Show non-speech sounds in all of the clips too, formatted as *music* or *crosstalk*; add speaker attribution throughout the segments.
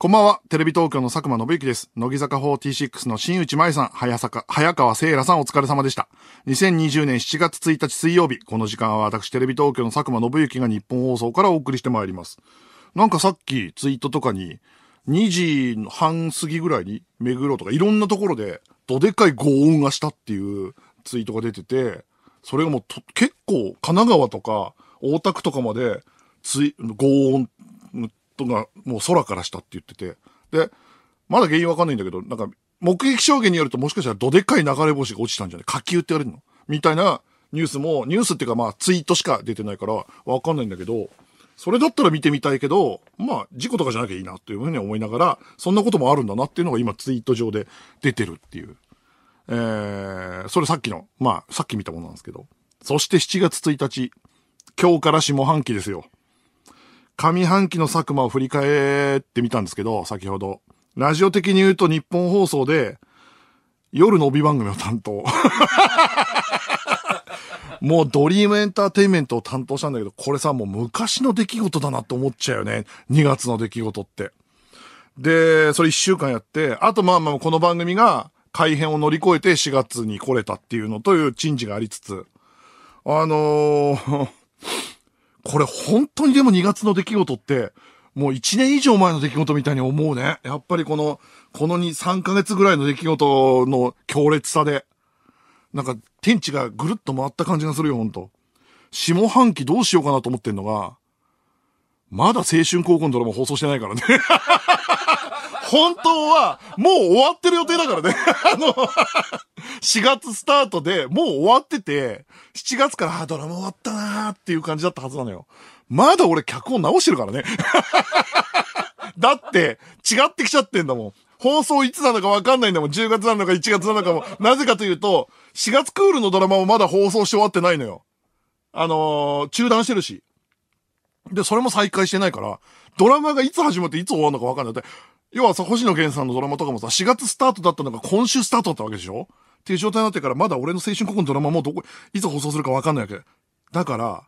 Speaker 1: こんばんは。テレビ東京の佐久間信之です。乃木坂46の新内舞さん、早坂、早川聖羅さんお疲れ様でした。2020年7月1日水曜日、この時間は私テレビ東京の佐久間信之が日本放送からお送りしてまいります。なんかさっきツイートとかに、2時半過ぎぐらいに目黒とかいろんなところで、どでかい轟音がしたっていうツイートが出てて、それがもう結構神奈川とか大田区とかまで、つい、轟音トがもう空からしたって言ってて、で、まだ原因わかんないんだけど、なんか、目撃証言によるともしかしたらどでっかい流れ星が落ちたんじゃない火球って言われるのみたいなニュースも、ニュースっていうかまあツイートしか出てないからわかんないんだけど、それだったら見てみたいけど、まあ事故とかじゃなきゃいいなっていうふうに思いながら、そんなこともあるんだなっていうのが今ツイート上で出てるっていう。えー、それさっきの、まあさっき見たものなんですけど。そして7月1日、今日から下半期ですよ。上半期の佐久間を振り返ってみたんですけど、先ほど。ラジオ的に言うと日本放送で、夜の帯番組を担当。*laughs* もうドリームエンターテインメントを担当したんだけど、これさ、もう昔の出来事だなって思っちゃうよね。2月の出来事って。で、それ1週間やって、あとまあまあこの番組が改編を乗り越えて4月に来れたっていうのという珍事がありつつ、あのーこれ本当にでも2月の出来事って、もう1年以上前の出来事みたいに思うね。やっぱりこの、この2、3ヶ月ぐらいの出来事の強烈さで、なんか天地がぐるっと回った感じがするよ、ほんと。下半期どうしようかなと思ってんのが、まだ青春高校のドラマ放送してないからね本当は、もう終わってる予定だからね。*laughs* あの、4月スタートで、もう終わってて、7月から、あ、ドラマ終わったなーっていう感じだったはずなのよ。まだ俺脚本直してるからね。*laughs* だって、違ってきちゃってんだもん。放送いつなのかわかんないんだもん。10月なのか1月なのかも。なぜかというと、4月クールのドラマもまだ放送して終わってないのよ。あのー、中断してるし。で、それも再開してないから、ドラマがいつ始まっていつ終わるのかわかんない。って、要はさ、星野源さんのドラマとかもさ、4月スタートだったのが今週スタートだったわけでしょっていう状態になってから、まだ俺の青春国のドラマもどこ、いつ放送するかわかんないわけ。だから、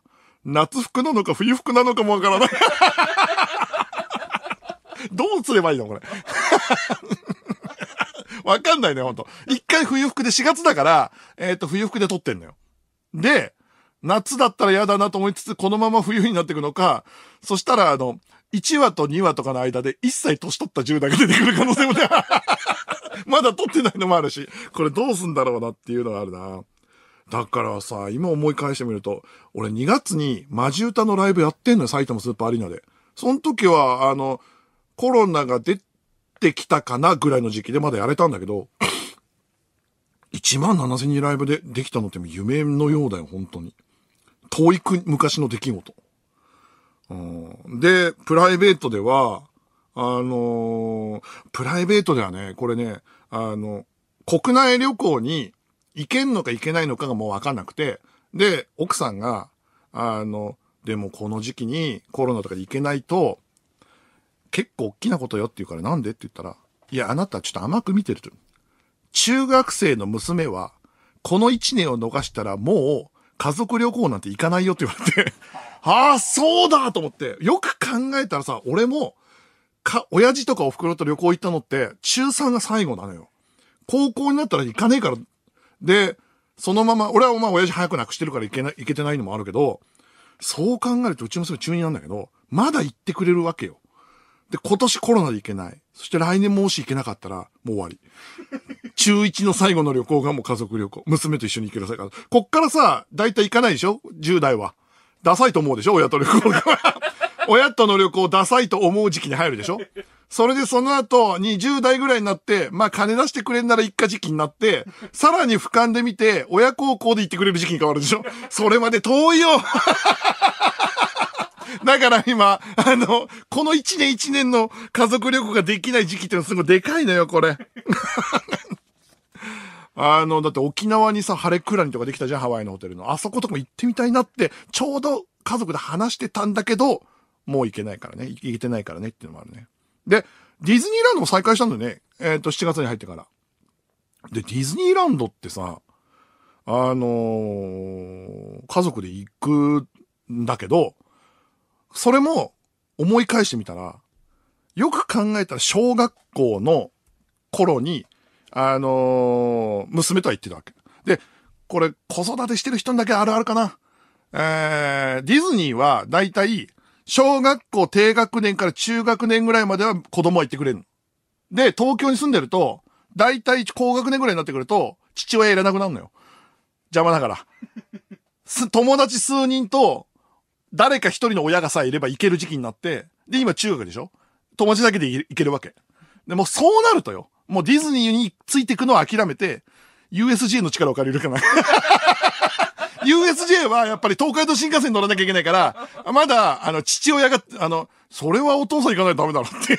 Speaker 1: 夏服なのか冬服なのかもわからない *laughs* どうすればいいのこれ *laughs* わかんないね、ほんと。一回冬服で4月だから、えっ、ー、と、冬服で撮ってんのよ。で、夏だったら嫌だなと思いつつ、このまま冬になっていくのか、そしたら、あの、1話と2話とかの間で一切年取った10代が出てくる可能性もね、*laughs* まだ取ってないのもあるし、これどうすんだろうなっていうのがあるな。だからさ、今思い返してみると、俺2月にマジ歌のライブやってんのよ、埼玉スーパーアリーナで。その時は、あの、コロナが出てきたかなぐらいの時期でまだやれたんだけど、1 *coughs* 万7000人ライブでできたのって夢のようだよ、本当に。遠いく昔の出来事。で、プライベートでは、あのー、プライベートではね、これね、あの、国内旅行に行けんのか行けないのかがもうわかんなくて、で、奥さんが、あの、でもこの時期にコロナとかで行けないと、結構大きなことよって言うからなんでって言ったら、いや、あなたちょっと甘く見てると。中学生の娘は、この一年を逃したらもう家族旅行なんて行かないよって言われてああ、そうだと思って、よく考えたらさ、俺も、か、親父とかお袋と旅行行ったのって、中3が最後なのよ。高校になったら行かねえから、で、そのまま、俺はお前親父早くなくしてるから行けない、行けてないのもあるけど、そう考えるとうちの娘中2なんだけど、まだ行ってくれるわけよ。で、今年コロナで行けない。そして来年もし行けなかったら、もう終わり。中1の最後の旅行がもう家族旅行。娘と一緒に行けるさ。こっからさ、だいたい行かないでしょ ?10 代は。ダサいと思うでしょ親と旅行。が。*laughs* 親との旅行ダサいと思う時期に入るでしょそれでその後、20代ぐらいになって、まあ金出してくれんなら一家時期になって、さらに俯瞰で見て、親孝行で行ってくれる時期に変わるでしょそれまで遠いよ *laughs* だから今、あの、この1年1年の家族旅行ができない時期ってのすごいでかいのよ、これ。あの、だって沖縄にさ、ハレクラニとかできたじゃん、ハワイのホテルの。あそことかも行ってみたいなって、ちょうど家族で話してたんだけど、もう行けないからね。行けてないからねっていうのもあるね。で、ディズニーランドも再開したんだよね。えっ、ー、と、7月に入ってから。で、ディズニーランドってさ、あのー、家族で行くんだけど、それも思い返してみたら、よく考えたら小学校の頃にあのー、娘とは言ってたわけ。で、これ、子育てしてる人だけあるあるかな。えー、ディズニーは、だいたい、小学校低学年から中学年ぐらいまでは子供は行ってくれるで、東京に住んでると、だいたい高学年ぐらいになってくると、父親いらなくなるのよ。邪魔だから。友達数人と、誰か一人の親がさえいれば行ける時期になって、で、今中学でしょ友達だけで行けるわけ。でもそうなるとよ。もうディズニーについていくのは諦めて、USJ の力を借りるかな。USJ *laughs* はやっぱり東海道新幹線乗らなきゃいけないから、まだ、あの、父親が、あの、それはお父さん行かないとダメだろって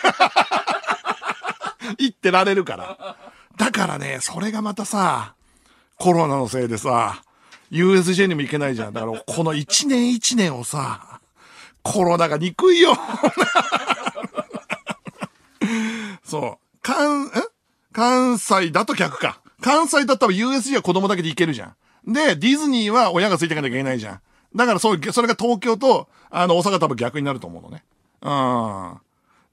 Speaker 1: *laughs* 言ってられるから。だからね、それがまたさ、コロナのせいでさ、USJ にも行けないじゃん。だから、この一年一年をさ、コロナが憎いよそう。かん、ん関西だと逆か。関西だったら USJ は子供だけで行けるじゃん。で、ディズニーは親がついていかなきゃいけないじゃん。だからそうそれが東京と、あの、大阪多分逆になると思うのね。うん。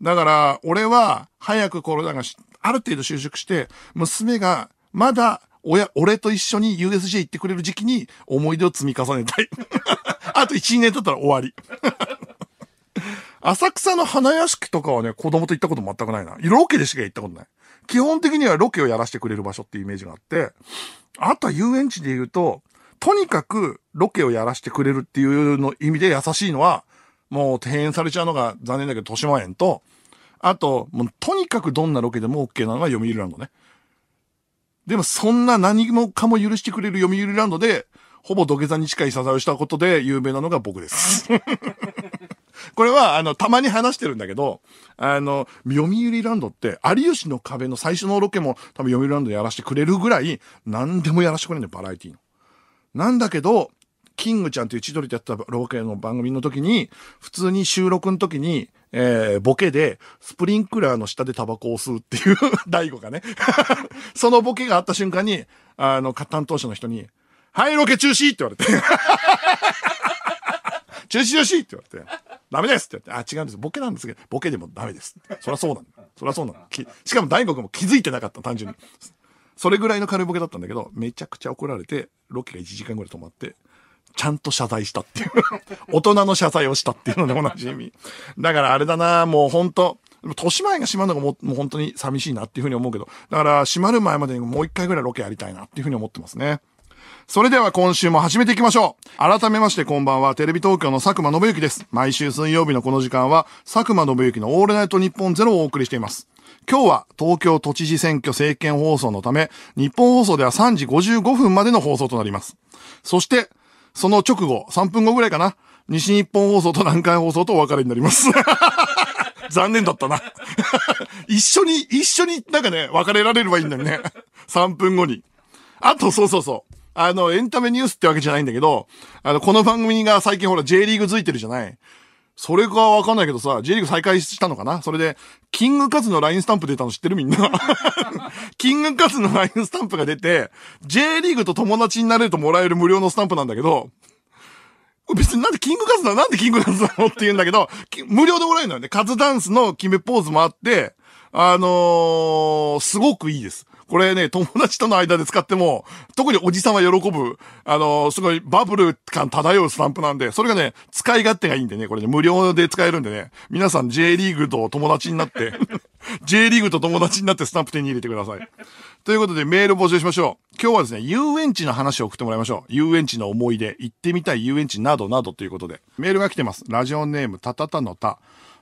Speaker 1: だから、俺は、早くコロナがある程度就職して、娘が、まだ、親、俺と一緒に USJ 行ってくれる時期に、思い出を積み重ねたい。*laughs* あと1、2年経ったら終わり。浅草の花屋敷とかはね、子供と行ったこと全くないな。ロケでしか行ったことない。基本的にはロケをやらせてくれる場所っていうイメージがあって、あとは遊園地で言うと、とにかくロケをやらせてくれるっていうの意味で優しいのは、もう転園されちゃうのが残念だけど、豊島園と、あと、もうとにかくどんなロケでも OK なのが読売ランドね。でもそんな何もかも許してくれる読売ランドで、ほぼ土下座に近い謝罪をしたことで有名なのが僕です。*laughs* これは、あの、たまに話してるんだけど、あの、読売ランドって、有吉の壁の最初のロケも多分読売ランドやらせてくれるぐらい、何でもやらせてくれるんだよ、バラエティーの。なんだけど、キングちゃんっていう千鳥とやったロケの番組の時に、普通に収録の時に、えー、ボケで、スプリンクラーの下でタバコを吸うっていう *laughs* 大悟がね *laughs* そのボケがあった瞬間に、あの、担当者の人に、はい、ロケ中止って言われて中止中止って言われて。ダメですって言って、あ、違うんです。ボケなんですけど、ボケでもダメです。そりゃそうなの。だ。そりゃそうなの。しかも大悟も気づいてなかった、単純に。それぐらいの軽いボケだったんだけど、めちゃくちゃ怒られて、ロケが1時間ぐらい止まって、ちゃんと謝罪したっていう *laughs* 大人の謝罪をしたっていうのでおなじみ。だからあれだな、もうほんと、豊島園が閉まるのがもうもう本当に寂しいなっていうふうに思うけど、だから閉まる前までにもう一回ぐらいロケやりたいなっていうふうに思ってますね。それでは今週も始めていきましょう。改めましてこんばんは、テレビ東京の佐久間信之です。毎週水曜日のこの時間は、佐久間信之のオールナイト日本ゼロをお送りしています。今日は東京都知事選挙政見放送のため、日本放送では3時55分までの放送となります。そして、その直後、3分後ぐらいかな、西日本放送と南海放送とお別れになります。*laughs* 残念だったな。*laughs* 一緒に、一緒に、なんかね、別れられればいいんだよね。3分後に。あと、そうそうそう。あの、エンタメニュースってわけじゃないんだけど、あの、この番組が最近ほら J リーグ付いてるじゃない。それかわかんないけどさ、J リーグ再開したのかなそれで、キングカズの LINE スタンプ出たの知ってるみんな。*laughs* キングカズの LINE スタンプが出て、J リーグと友達になれるともらえる無料のスタンプなんだけど、別になんでキングカズだなんでキングカズなのって言うんだけど、無料でもらえるのよね。カズダンスの決めポーズもあって、あのー、すごくいいです。これね、友達との間で使っても、特におじさんは喜ぶ、あの、すごいバブル感漂うスタンプなんで、それがね、使い勝手がいいんでね、これね、無料で使えるんでね、皆さん J リーグと友達になって、*laughs* J リーグと友達になってスタンプ手に入れてください。ということでメール募集しましょう。今日はですね、遊園地の話を送ってもらいましょう。遊園地の思い出、行ってみたい遊園地などなどということで。メールが来てます。ラジオネーム、たたたのた。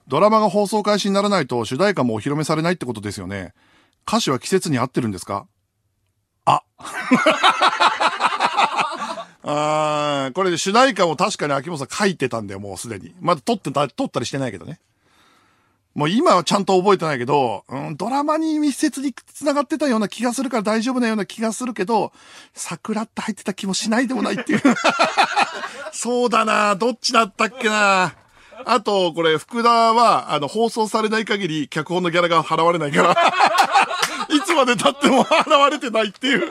Speaker 1: ドラマが放送開始にならないと主題歌もお披露目されないってことですよね。歌詞は季節に合ってるんですかあ *laughs* あこれで主題歌を確かに秋元さん書いてたんだよ、もうすでに。まだ撮ってた、撮ったりしてないけどね。もう今はちゃんと覚えてないけど、うん、ドラマに密接に繋がってたような気がするから大丈夫なような気がするけど、桜って入ってた気もしないでもないっていう。*laughs* そうだなどっちだったっけなあと、これ、福田は、あの、放送されない限り、脚本のギャラが払われないから。まで経っても現れてないっていう。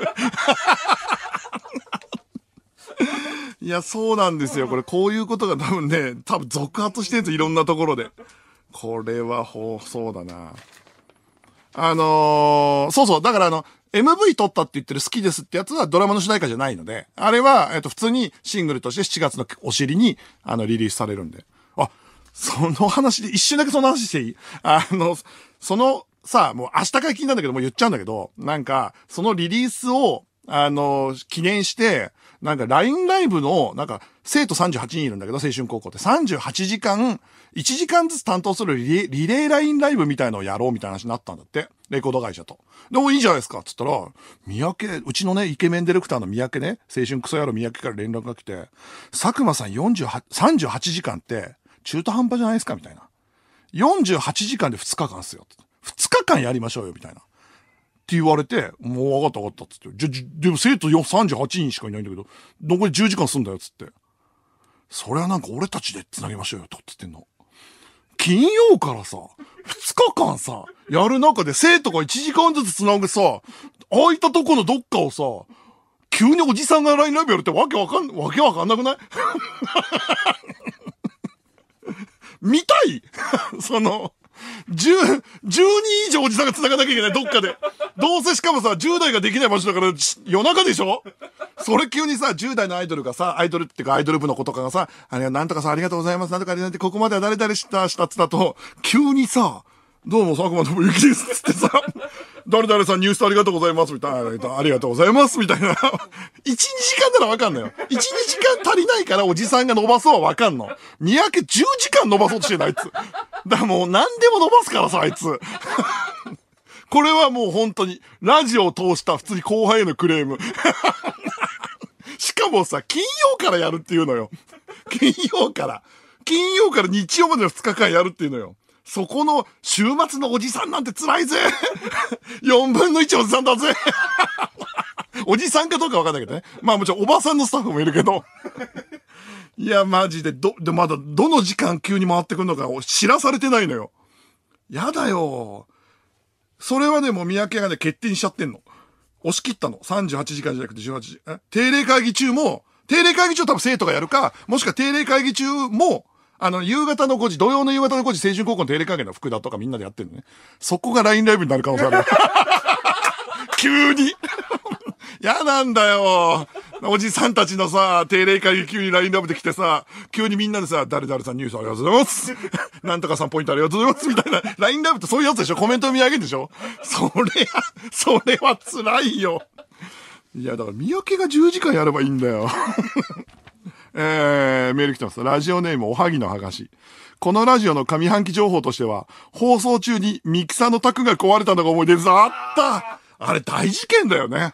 Speaker 1: いや、そうなんですよ。これ、こういうことが多分ね、多分続発してるんですいろんなところで。これは、ほう、そうだな。あのー、そうそう。だからあの、MV 撮ったって言ってる好きですってやつはドラマの主題歌じゃないので、あれは、えっと、普通にシングルとして7月のお尻に、あの、リリースされるんで。あ、その話で、一瞬だけその話していいあの、そのさ、もう明日解禁なんだけど、もう言っちゃうんだけど、なんか、そのリリースを、あの、記念して、なんか LINE ライブの、なんか、生徒38人いるんだけど、青春高校って。38時間、1時間ずつ担当するリレリレーラインライブみたいのをやろうみたいな話になったんだって。レコード会社と。でもいいじゃないですか、つったら、三宅、うちのね、イケメンディレクターの三宅ね、青春クソ野郎三宅から連絡が来て、佐久間さん48、38時間って、中途半端じゃないですか、みたいな。48時間で2日間っすよ。って二日間やりましょうよ、みたいな。って言われて、もう分かった分かったっつって。じゃ、でも生徒38人しかいないんだけど、残り10時間すんだよ、つって。それはなんか俺たちで繋ぎましょうよ、と、つってんの。金曜からさ、二日間さ、やる中で生徒が1時間ずつ繋ぐさ、空いたとこのどっかをさ、急におじさんがラインライブやるってわけわかん、わけわかんなくない *laughs* 見たい *laughs* その、10、10人以上おじさんが繋がなきゃいけない、どっかで。どうせしかもさ、10代ができない場所だから、夜中でしょそれ急にさ、10代のアイドルがさ、アイドルっていうかアイドル部の子とかがさ、あれなんとかさんありがとうございます、なんとかありがとうここまでは誰々した、したっつだと、急にさ、どうも佐久間信之ですっつってさ、誰々さんニュースありがとうございます、みたいな。ありがとうございます、みたいな。1、*laughs* 2時間ならわかんのよ。1、2時間足りないからおじさんが伸ばそうはわかんの。210時間伸ばそうとしてるあいつ。だからもう何でも伸ばすからさ、あいつ。*laughs* これはもう本当に、ラジオを通した普通に後輩へのクレーム。*laughs* しかもさ、金曜からやるっていうのよ。金曜から。金曜から日曜までの2日間やるっていうのよ。そこの週末のおじさんなんて辛いぜ !4 *laughs* 分の1おじさんだぜ *laughs* おじさんかどうかわかんないけどね。まあもちろんおばさんのスタッフもいるけど。いや、マジで、ど、で、まだ、どの時間急に回ってくるのか知らされてないのよ。やだよ。それはね、もう三宅がね、決定しちゃってんの。押し切ったの。38時間じゃなくて18時。え定例会議中も、定例会議中多分生徒がやるか、もしくは定例会議中も、あの、夕方の5時、土曜の夕方の5時、青春高校の定例会見の福田とかみんなでやってるのね。そこが LINE ライブになる可能性ある。*laughs* 急に。*laughs* 嫌なんだよ。おじさんたちのさ、定例会議急に LINE ライブで来てさ、急にみんなでさ、誰々さんニュースありがとうございます。*laughs* なんとかさんポイントありがとうございます。みたいな。LINE ライブってそういうやつでしょコメント見上げるでしょそれは、それは辛いよ。いや、だから、三宅が10時間やればいいんだよ。えー、メール来てます。ラジオネームおはぎのはがし。このラジオの上半期情報としては、放送中にミキサーの卓が壊れたのが思い出です。あったあれ大事件だよね。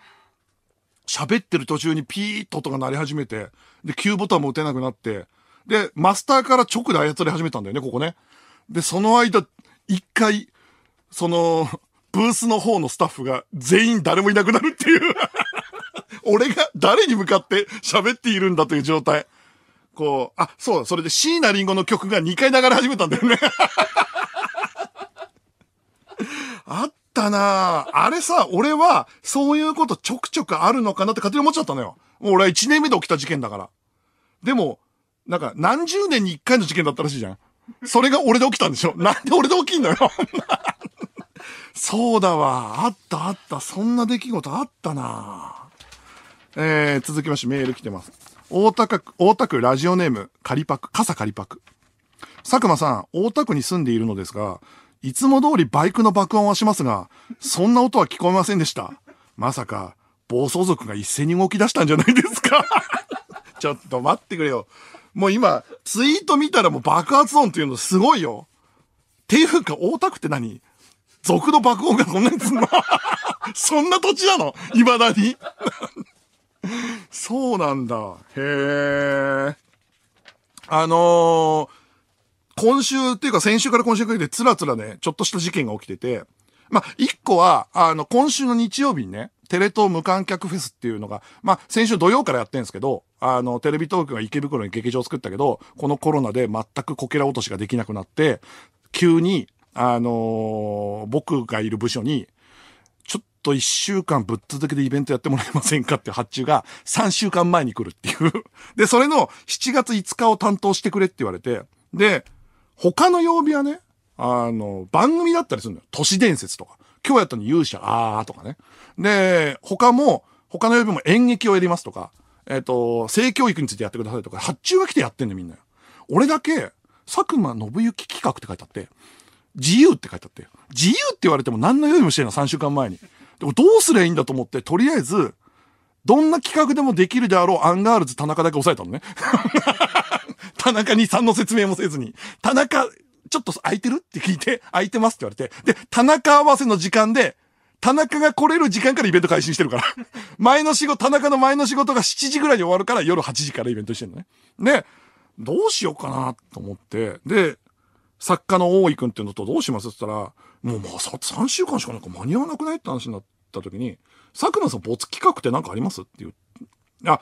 Speaker 1: 喋ってる途中にピーッと音が鳴り始めて、で、Q ボタンも打てなくなって、で、マスターから直で操り始めたんだよね、ここね。で、その間、一回、その、ブースの方のスタッフが全員誰もいなくなるっていう *laughs* 俺が誰に向かって喋っているんだという状態。こう、あ、そう、それで椎名林檎の曲が2回流れ始めたんだよね *laughs* あったなあれさ、俺は、そういうことちょくちょくあるのかなって勝手に思っちゃったのよ。もう俺は1年目で起きた事件だから。でも、なんか、何十年に1回の事件だったらしいじゃん。それが俺で起きたんでしょなんで俺で起きんのよ *laughs* そうだわ。あったあった。そんな出来事あったなえー、続きましてメール来てます。大田区、大田区ラジオネーム、カリパク、傘カリパク。佐久間さん、大田区に住んでいるのですが、いつも通りバイクの爆音はしますが、そんな音は聞こえませんでした。まさか、暴走族が一斉に動き出したんじゃないですか *laughs* ちょっと待ってくれよ。もう今、ツイート見たらもう爆発音っていうのすごいよ。っていうか、大田区って何族の爆音がそんなにすんの *laughs* そんな土地なの未だにそうなんだ。へえ。あのー今週っていうか先週から今週にかけてつらつらね、ちょっとした事件が起きてて、まあ、一個は、あの、今週の日曜日にね、テレ東無観客フェスっていうのが、まあ、先週土曜からやってんですけど、あの、テレビ東京が池袋に劇場を作ったけど、このコロナで全くこけら落としができなくなって、急に、あのー、僕がいる部署に、と一週間ぶっ続けでイベントやってもらえませんかって発注が3週間前に来るっていう *laughs* で、それの7月5日を担当してくれって言われて、で、他の曜日はね、あの、番組だったりするのよ。都市伝説とか。今日やったの勇者、あーとかね。で、他も、他の曜日も演劇をやりますとか、えっ、ー、と、性教育についてやってくださいとか、発注が来てやってんのみんなよ。俺だけ、佐久間信之企画って書いてあって、自由って書いてあって、自由って言われても何の用意もしてないの、3週間前に。でもどうすりゃいいんだと思って、とりあえず、どんな企画でもできるであろうアンガールズ田中だけ抑えたのね。*laughs* 田中にさんの説明もせずに。田中、ちょっと空いてるって聞いて、空いてますって言われて。で、田中合わせの時間で、田中が来れる時間からイベント開始してるから。*laughs* 前の仕事、田中の前の仕事が7時ぐらいに終わるから夜8時からイベントしてるのね。で、どうしようかなと思って。で、作家の大井くんっていうのとどうしますって言ったら、もうまあさ、3週間しかなんか間に合わなくないって話になった時に、桜さん没企画ってなんかありますっていう。あ、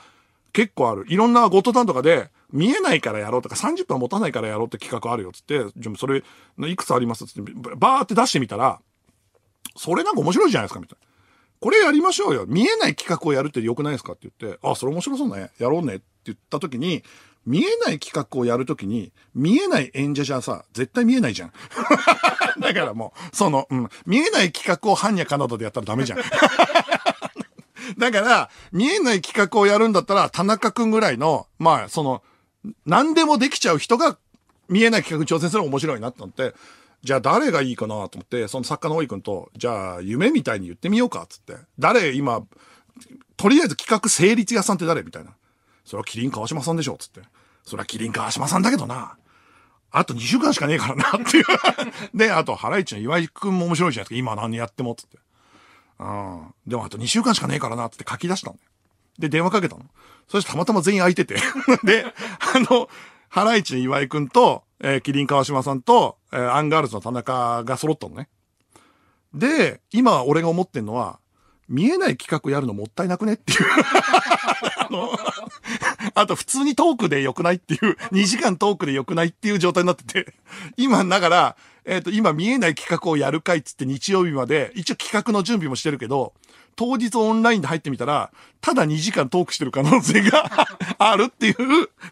Speaker 1: 結構ある。いろんなゴトタンとかで、見えないからやろうとか、30分持たないからやろうって企画あるよっつって、それ、いくつありますっって、バーって出してみたら、それなんか面白いじゃないですか、みたいな。これやりましょうよ。見えない企画をやるって良くないですかって言って、あ、それ面白そうね。やろうねって言った時に、見えない企画をやるときに、見えない演者じゃさ、絶対見えないじゃん。*laughs* だからもう、その、うん、見えない企画を般若かなどでやったらダメじゃん。*laughs* だから、見えない企画をやるんだったら、田中くんぐらいの、まあ、その、何でもできちゃう人が、見えない企画に挑戦するの面白いなってって、じゃあ誰がいいかなと思って、その作家の大井くんと、じゃあ夢みたいに言ってみようか、つって。誰今、とりあえず企画成立屋さんって誰みたいな。それはキリン川島さんでしょ、つって。それはキリン川島さんだけどな。あと2週間しかねえからな、っていう *laughs* で、あと、ハライチの岩井くんも面白いじゃないですか。今何やっても、つって。うん。でもあと2週間しかねえからな、って書き出したんだよ。で、電話かけたの。そしてたまたま全員空いてて *laughs* で、あの、ハライチの岩井くんと、えー、キリン川島さんと、えー、アンガールズの田中が揃ったのね。で、今俺が思ってんのは、見えない企画やるのもったいなくねっていう *laughs* あの、あと普通にトークで良くないっていう、2時間トークで良くないっていう状態になってて、今ながら、えっ、ー、と、今見えない企画をやるかいっつって日曜日まで、一応企画の準備もしてるけど、当日オンラインで入ってみたら、ただ2時間トークしてる可能性が *laughs* あるっていう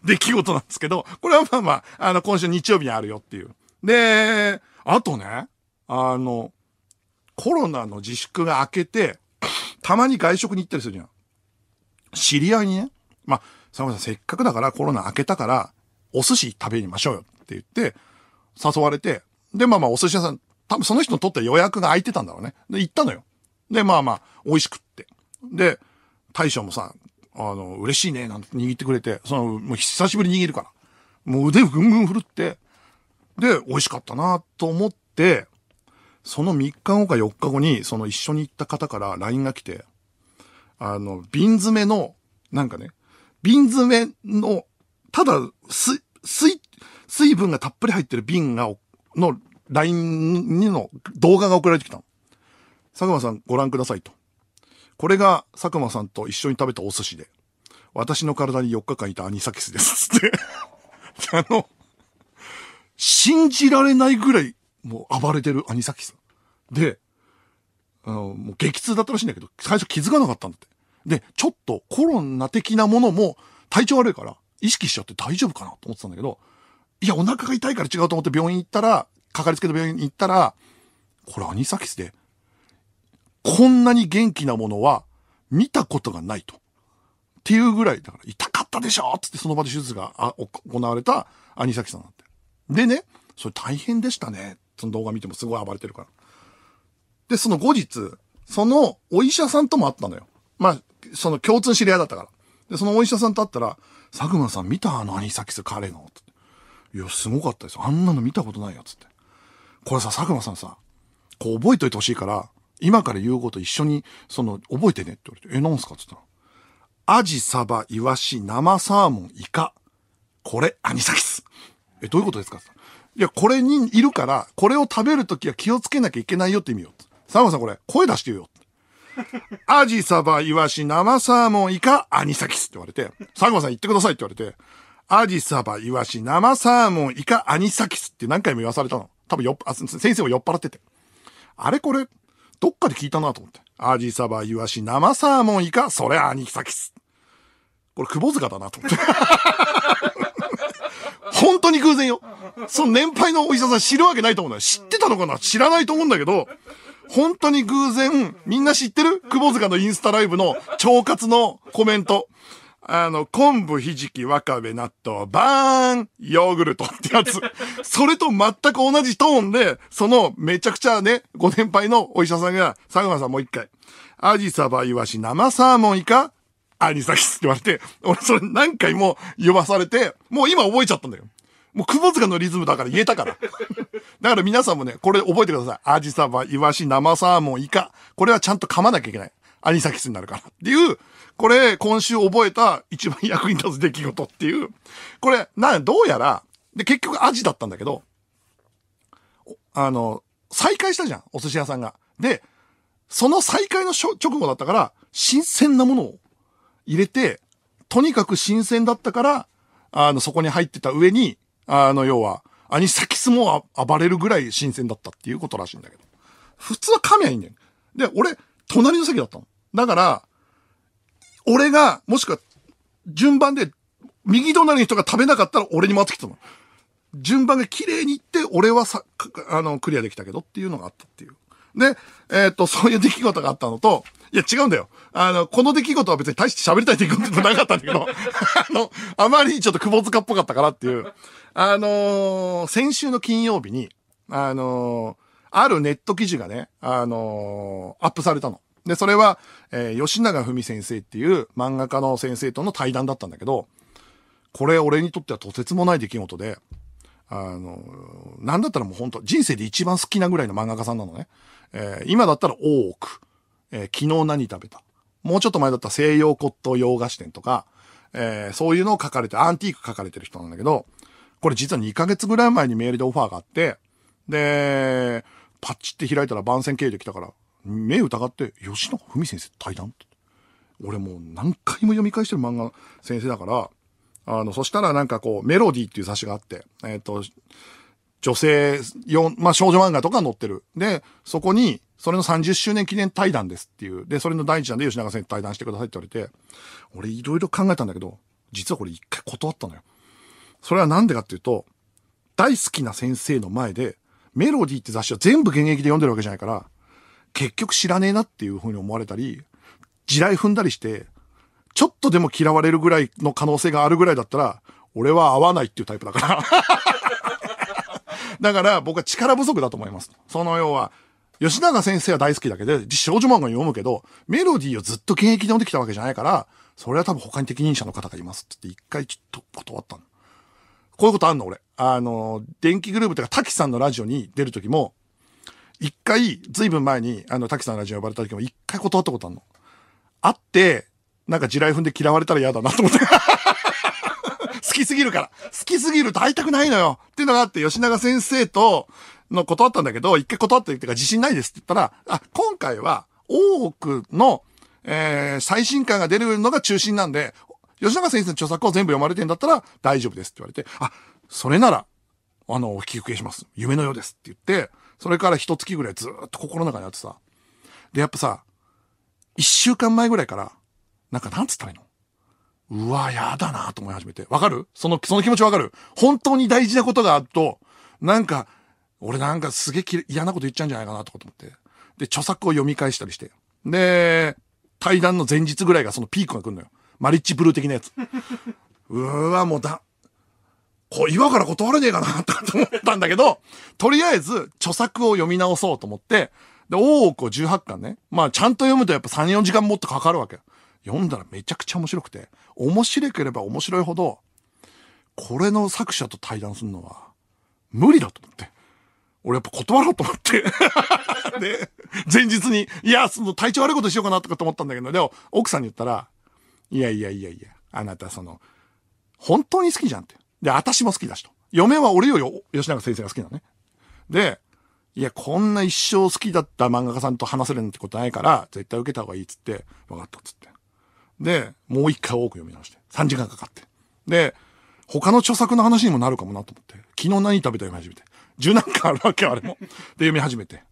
Speaker 1: 出来事なんですけど、これはまあまあ、あの、今週日曜日にあるよっていう。で、あとね、あの、コロナの自粛が明けて、たまに外食に行ったりするじゃん。知り合いにね、まあ、サムさんせっかくだからコロナ明けたから、お寿司食べにましょうよって言って、誘われて、で、まあまあお寿司屋さん、多分その人にとって予約が空いてたんだろうね。で、行ったのよ。で、まあまあ、美味しくって。で、大将もさ、あの、嬉しいね、なんて握ってくれて、その、もう久しぶりに握るから。もう腕ぐんぐん振るって、で、美味しかったなと思って、その3日後か4日後に、その一緒に行った方から LINE が来て、あの、瓶詰めの、なんかね、瓶詰めの、ただ、水、水、水分がたっぷり入ってる瓶が、の LINE にの動画が送られてきた佐久間さんご覧くださいと。これが佐久間さんと一緒に食べたお寿司で、私の体に4日間いたアニサキスです。って。あの、信じられないぐらいもう暴れてるアニサキス。で、あの、もう激痛だったらしいんだけど、最初気づかなかったんだって。で、ちょっとコロナ的なものも体調悪いから、意識しちゃって大丈夫かなと思ってたんだけど、いや、お腹が痛いから違うと思って病院行ったら、かかりつけの病院に行ったら、これアニサキスで、こんなに元気なものは見たことがないと。っていうぐらい、だから痛かったでしょつってその場で手術が行われたアニサキスなんだって。でね、それ大変でしたね。その動画見てもすごい暴れてるから。で、その後日、そのお医者さんとも会ったのよ。まあ、その共通知り合いだったから。で、そのお医者さんと会ったら、佐久間さん見たあのアニサキス彼の。つって。いや、すごかったですあんなの見たことないよ。つって。これさ、佐久間さんさ、こう覚えといてほしいから、今から言うこと一緒に、その、覚えてねって言われて、え、なんすかつったら。アジ、サバ、イワシ、生サーモン、イカ。これ、アニサキス。え、どういうことですかつったら。いや、これにいるから、これを食べるときは気をつけなきゃいけないよって意味よ。サーモンさんこれ、声出してよ。アジサバ、イワシ、生サーモン、イカ、アニサキスって言われて、サーモンさん言ってくださいって言われて、アジサバ、イワシ、生サーモン、イカ、アニサキスって何回も言わされたの。多分よっ、先生も酔っ払ってて。あれこれ、どっかで聞いたなと思って。アジサバ、イワシ、生サーモン、イカ、それアニサキス。これ、久保塚だなと思って。本当に偶然よ。その年配のお医者さん知るわけないと思うだよ。知ってたのかな知らないと思うんだけど、本当に偶然、みんな知ってる久保塚のインスタライブの腸活のコメント。あの、昆布、ひじき、わかめ、納豆、バーン、ヨーグルトってやつ。それと全く同じトーンで、そのめちゃくちゃね、ご年配のお医者さんが、佐久間さんもう一回。アジサバイワシ、生サーモンイカ、アニサキスって言われて、俺それ何回も呼ばされて、もう今覚えちゃったんだよ。もう、窪塚のリズムだから言えたから。*laughs* だから皆さんもね、これ覚えてください。アジサバ、イワシ、生サーモン、イカ。これはちゃんと噛まなきゃいけない。アニサキスになるから。っていう、これ、今週覚えた一番役に立つ出来事っていう。これ、な、どうやら、で、結局アジだったんだけど、あの、再開したじゃん、お寿司屋さんが。で、その再開の直後だったから、新鮮なものを入れて、とにかく新鮮だったから、あの、そこに入ってた上に、あの、要は、アニサキスも暴れるぐらい新鮮だったっていうことらしいんだけど。普通は噛はばいいんだよ。で、俺、隣の席だったの。だから、俺が、もしくは、順番で、右隣の人が食べなかったら俺に回ってきたの。順番が綺麗にいって、俺はさ、あの、クリアできたけどっていうのがあったっていう。で、えー、っと、そういう出来事があったのと、いや、違うんだよ。あの、この出来事は別に大して喋りたい出来事もなかったんだけど、*laughs* あの、あまりにちょっと窪塚っぽかったからっていう。あのー、先週の金曜日に、あのー、あるネット記事がね、あのー、アップされたの。で、それは、え吉永文先生っていう漫画家の先生との対談だったんだけど、これ俺にとってはとてつもない出来事で、あの、なんだったらもう本当人生で一番好きなぐらいの漫画家さんなのね。えー、今だったら大奥、えー、昨日何食べた。もうちょっと前だったら西洋骨董洋菓子店とか、えー、そういうのを書かれて、アンティーク書かれてる人なんだけど、これ実は2ヶ月ぐらい前にメールでオファーがあって、で、パッチって開いたら番宣経由で来たから、目疑って、吉野文先生対談って。俺もう何回も読み返してる漫画先生だから、あの、そしたらなんかこう、メロディーっていう雑誌があって、えっ、ー、と、女性よまあ、少女漫画とか載ってる。で、そこに、それの30周年記念対談ですっていう。で、それの第一弾で吉永先生対談してくださいって言われて、俺いろいろ考えたんだけど、実はこれ一回断ったのよ。それはなんでかっていうと、大好きな先生の前で、メロディーって雑誌は全部現役で読んでるわけじゃないから、結局知らねえなっていう風に思われたり、地雷踏んだりして、ちょっとでも嫌われるぐらいの可能性があるぐらいだったら、俺は合わないっていうタイプだからだから僕は力不足だと思います。その要は、吉永先生は大好きだけど、少女漫画読むけど、メロディーをずっと現役で読んできたわけじゃないから、それは多分他に適任者の方がいますって言って、一回ちょっと断ったの。こういうことあんの俺。あの、電気グループとか、滝さんのラジオに出るときも、一回、ずいぶん前に、あの、滝さんのラジオ呼ばれた時も、一回断ったことあんの。あって、なんか地雷踏んで嫌われたら嫌だなと思ってきすぎるから。好きすぎると会いたくないのよ。っていうのがあって、吉永先生との断ったんだけど、一回断ってってか自信ないですって言ったら、あ、今回は、大奥の、えー、最新刊が出るのが中心なんで、吉永先生の著作を全部読まれてんだったら大丈夫ですって言われて、あ、それなら、あの、お引き受けします。夢のようですって言って、それから一月ぐらいずっと心の中にあってさ。で、やっぱさ、一週間前ぐらいから、なんかなんつったらいいのうわ、やだなと思い始めて。わかるその、その気持ちわかる本当に大事なことがあると、なんか、俺なんかすげえ嫌なこと言っちゃうんじゃないかなとかと思って。で、著作を読み返したりして。で、対談の前日ぐらいがそのピークが来るのよ。マリッチブルー的なやつ。うわ、もうだ、こう、今から断れねえかなとかと思ったんだけど、とりあえず著作を読み直そうと思って、で、大奥を18巻ね。まあ、ちゃんと読むとやっぱ3、4時間もっとかかるわけ。読んだらめちゃくちゃ面白くて、面白ければ面白いほど、これの作者と対談するのは無理だと思って。俺やっぱ断ろうと思ってで、*laughs* 前日に、いや、その体調悪いことしようかなとかと思ったんだけど、でも奥さんに言ったら、いやいやいやいや、あなたその、本当に好きじゃんって。で、私も好きだしと。嫁は俺より吉永先生が好きなのね。で、いや、こんな一生好きだった漫画家さんと話せるなんてことないから、絶対受けた方がいいっつって、分かったっつって。で、もう一回多く読み直して、3時間かかって。で、他の著作の話にもなるかもなと思って、昨日何食べた読み始めて。十何巻あるわけあれも。で、読み始めて。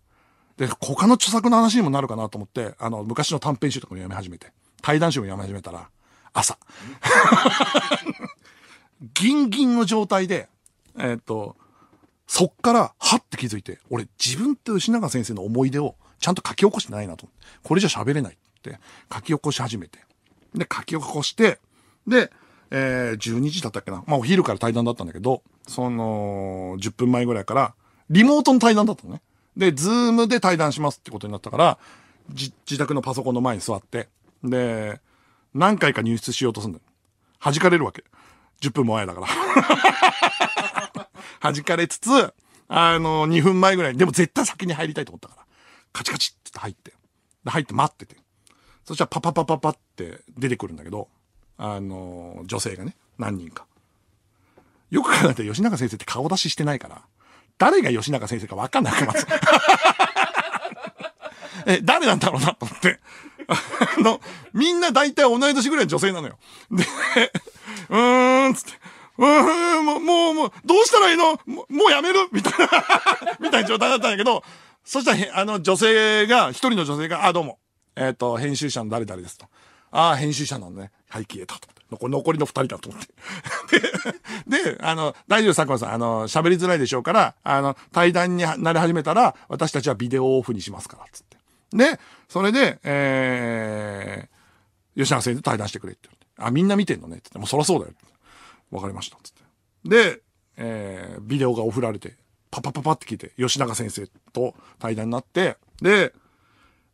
Speaker 1: で、他の著作の話にもなるかなと思って、あの、昔の短編集とかも読み始めて、対談集も読み始めたら、朝。ギンギンの状態で、えっ、と、そっから、はって気づいて、俺自分って吉永先生の思い出をちゃんと書き起こしてないなと。これじゃ喋れないって書き起こし始めて。で、書き起こして、で、えー、12時だったっけな。まあ、お昼から対談だったんだけど、その、10分前ぐらいから、リモートの対談だったのね。で、ズームで対談しますってことになったから、自宅のパソコンの前に座って、で、何回か入室しようとすんだよ。弾かれるわけ。10分も前だから。*laughs* 弾かれつつ、あの、2分前ぐらいに、でも絶対先に入りたいと思ったから、カチカチって入って、で、入って待ってて。そしたらパパパパパって出てくるんだけど、あの、女性がね、何人か。よく考えたら吉永先生って顔出ししてないから、誰が吉永先生かわかんなくなっ *laughs* え、誰なんだろうなと思って。あの、みんな大体同い年ぐらい女性なのよ。で、うーん、つって。うーん、もう、もう、もう、どうしたらいいのももうやめるみたいなみたいな状態だったんだけど、そしたら、あの、女性が、一人の女性が、あ、どうも、えっ、ー、と、編集者の誰々ですと。ああ、編集者なのね。はい、消えたと。残りの二人だと思って。*laughs* で、あの、大丈夫、佐久間さん。あの、喋りづらいでしょうから、あの、対談になり始めたら、私たちはビデオオフにしますから、つって。で、それで、えー、吉永先生と対談してくれって。あ、みんな見てんのねってって。もうそらそうだよ。わかりました、つって。で、えー、ビデオが送られて、パパパパって聞いて、吉永先生と対談になって、で、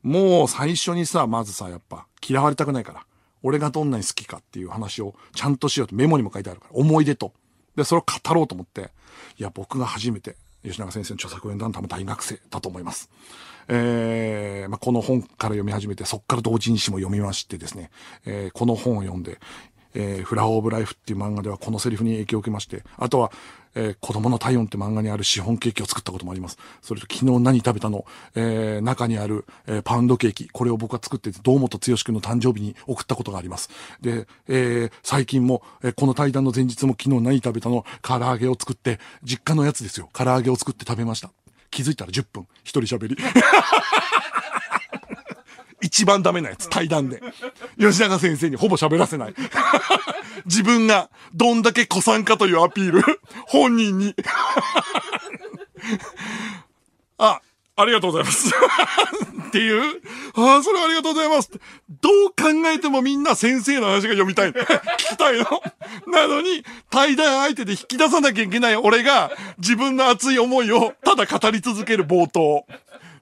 Speaker 1: もう最初にさ、まずさ、やっぱ嫌われたくないから、俺がどんなに好きかっていう話をちゃんとしようとメモにも書いてあるから、思い出と。で、それを語ろうと思って、いや、僕が初めて吉永先生の著作演談多分大学生だと思います。えーまあ、この本から読み始めて、そこから同人誌も読みましてですね、えー、この本を読んで、えー、フラワーオブライフっていう漫画ではこのセリフに影響を受けまして、あとは、えー、子供の体温って漫画にあるシフォンケーキを作ったこともあります。それと昨日何食べたの、えー、中にある、えー、パウンドケーキ、これを僕は作って堂本剛くんの誕生日に送ったことがあります。で、えー、最近も、えー、この対談の前日も昨日何食べたの、唐揚げを作って、実家のやつですよ。唐揚げを作って食べました。気づいたら10分、一人喋り。*laughs* 一番ダメなやつ、対談で。吉永先生にほぼ喋らせない。*laughs* 自分がどんだけ古参かというアピール、本人に。*laughs* あ、ありがとうございます。*laughs* っていう、ああ、それありがとうございます。どう考えてもみんな先生の話が読みたい。聞きたいの。なのに、対談相手で引き出さなきゃいけない俺が、自分の熱い思いをただ語り続ける冒頭。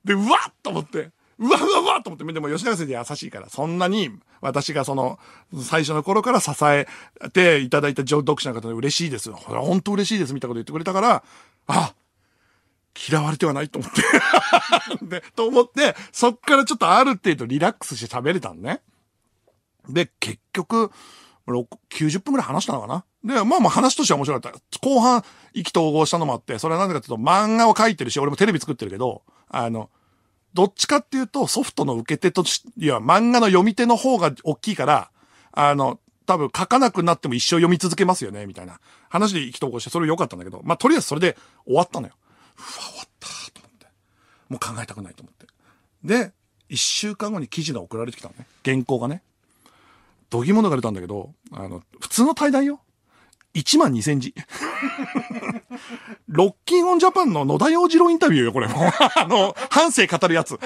Speaker 1: で、うわっと思って。うわうわうわと思って、でも吉永先生優しいから、そんなに私がその、最初の頃から支えていただいた読者の方に嬉しいです。ほら、本当嬉しいですみたいなこと言ってくれたから、あ、嫌われてはないと思って *laughs* で、と思って、そっからちょっとある程度リラックスして喋れたんね。で、結局、90分くらい話したのかなで、まあまあ話としては面白かった。後半、意気投合したのもあって、それはなぜかというと漫画を描いてるし、俺もテレビ作ってるけど、あの、どっちかっていうと、ソフトの受け手とし、いや、漫画の読み手の方が大きいから、あの、多分書かなくなっても一生読み続けますよね、みたいな話で意気投合して、それ良かったんだけど、まあ、とりあえずそれで終わったのよ。うわ、終わったと思って。もう考えたくないと思って。で、一週間後に記事が送られてきたのね。原稿がね。土着物が出たんだけど、あの、普通の対談よ。1万2千字。*laughs* ロッキンオンジャパンの野田洋次郎インタビューよ、これも。*laughs* あの、半生語るやつ。*laughs*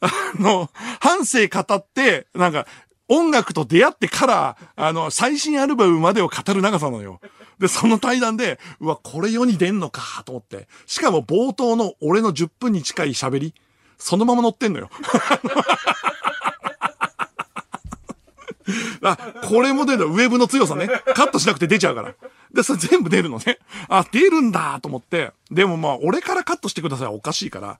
Speaker 1: あの、半生語って、なんか、音楽と出会ってから、あの、最新アルバムまでを語る長さなのよ。で、その対談で、うわ、これ世に出んのか、と思って。しかも冒頭の俺の10分に近い喋り、そのまま乗ってんのよ。*laughs* あ、これも出るウェブの強さね。カットしなくて出ちゃうから。で、それ全部出るのね。あ、出るんだと思って。でもまあ、俺からカットしてくださいおかしいから、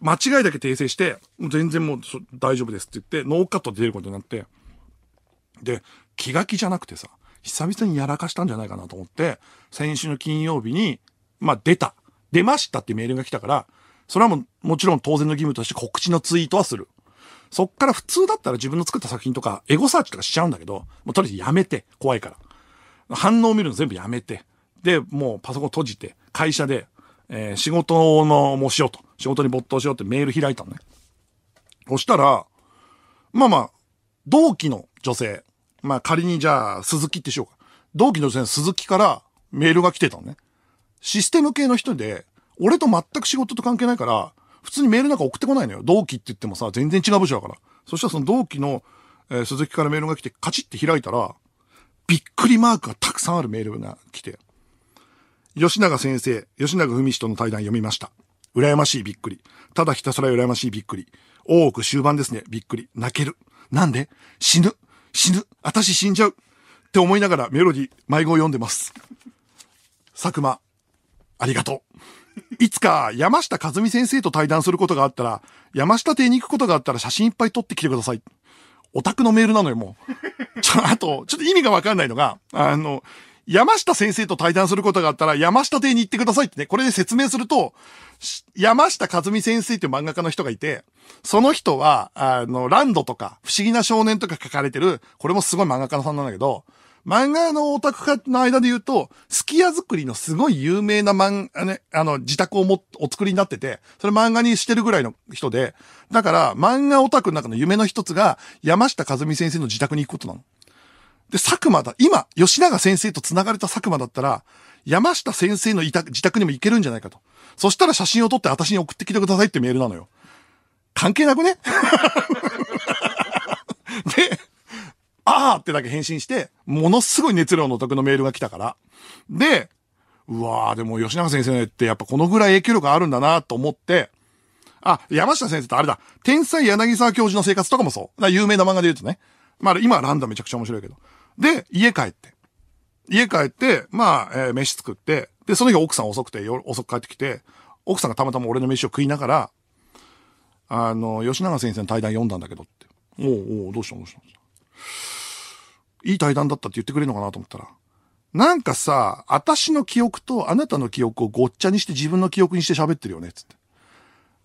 Speaker 1: 間違いだけ訂正して、全然もう大丈夫ですって言って、ノーカットで出ることになって。で、気が気じゃなくてさ、久々にやらかしたんじゃないかなと思って、先週の金曜日に、まあ、出た。出ましたってメールが来たから、それはももちろん当然の義務として告知のツイートはする。そっから普通だったら自分の作った作品とか、エゴサーチとかしちゃうんだけど、もうとりあえずやめて、怖いから。反応を見るの全部やめて、で、もうパソコン閉じて、会社で、えー、仕事の、もうしようと。仕事に没頭しようってメール開いたのね。そしたら、まあまあ、同期の女性、まあ仮にじゃあ、鈴木ってしようか。同期の女性鈴木からメールが来てたのね。システム系の人で、俺と全く仕事と関係ないから、普通にメールなんか送ってこないのよ。同期って言ってもさ、全然違う部署だから。そしたらその同期の、えー、鈴木からメールが来て、カチッて開いたら、びっくりマークがたくさんあるメールが来て、吉永先生、吉永文氏との対談読みました。羨ましいびっくり。ただひたすら羨ましいびっくり。多く終盤ですね、びっくり。泣ける。なんで死ぬ。死ぬ。あたし死んじゃう。って思いながらメロディー、迷子を読んでます。佐久間、ありがとう。いつか山下和美先生と対談することがあったら、山下邸に行くことがあったら写真いっぱい撮ってきてください。オタクのメールなのよ、もう。*laughs* ちょ、あと、ちょっと意味がわかんないのが、あの、山下先生と対談することがあったら、山下邸に行ってくださいってね、これで説明すると、山下和美先生っていう漫画家の人がいて、その人は、あの、ランドとか、不思議な少年とか書かれてる、これもすごい漫画家さんなんだけど、漫画のオタク家の間で言うと、すき家作りのすごい有名な漫画ね、あの、自宅をも、お作りになってて、それ漫画にしてるぐらいの人で、だから漫画オタクの中の夢の一つが、山下和美先生の自宅に行くことなの。で、佐久間だ、今、吉永先生と繋がれた佐久間だったら、山下先生の自宅にも行けるんじゃないかと。そしたら写真を撮って私に送ってきてくださいってメールなのよ。関係なくね *laughs* で、あーってだけ返信して、ものすごい熱量の得のメールが来たから。で、うわー、でも吉永先生ってやっぱこのぐらい影響力あるんだなと思って、あ、山下先生ってあれだ、天才柳沢教授の生活とかもそう。有名な漫画で言うとね。まあ今はランダムめちゃくちゃ面白いけど。で、家帰って。家帰って、まあ、えー、飯作って、で、その日奥さん遅くて、夜遅く帰ってきて、奥さんがたまたま俺の飯を食いながら、あの、吉永先生の対談読んだんだけどって。おうおう、どうしたのどうしたいい対談だったって言ってくれるのかなと思ったら、なんかさ、私の記憶とあなたの記憶をごっちゃにして自分の記憶にして喋ってるよね、つって。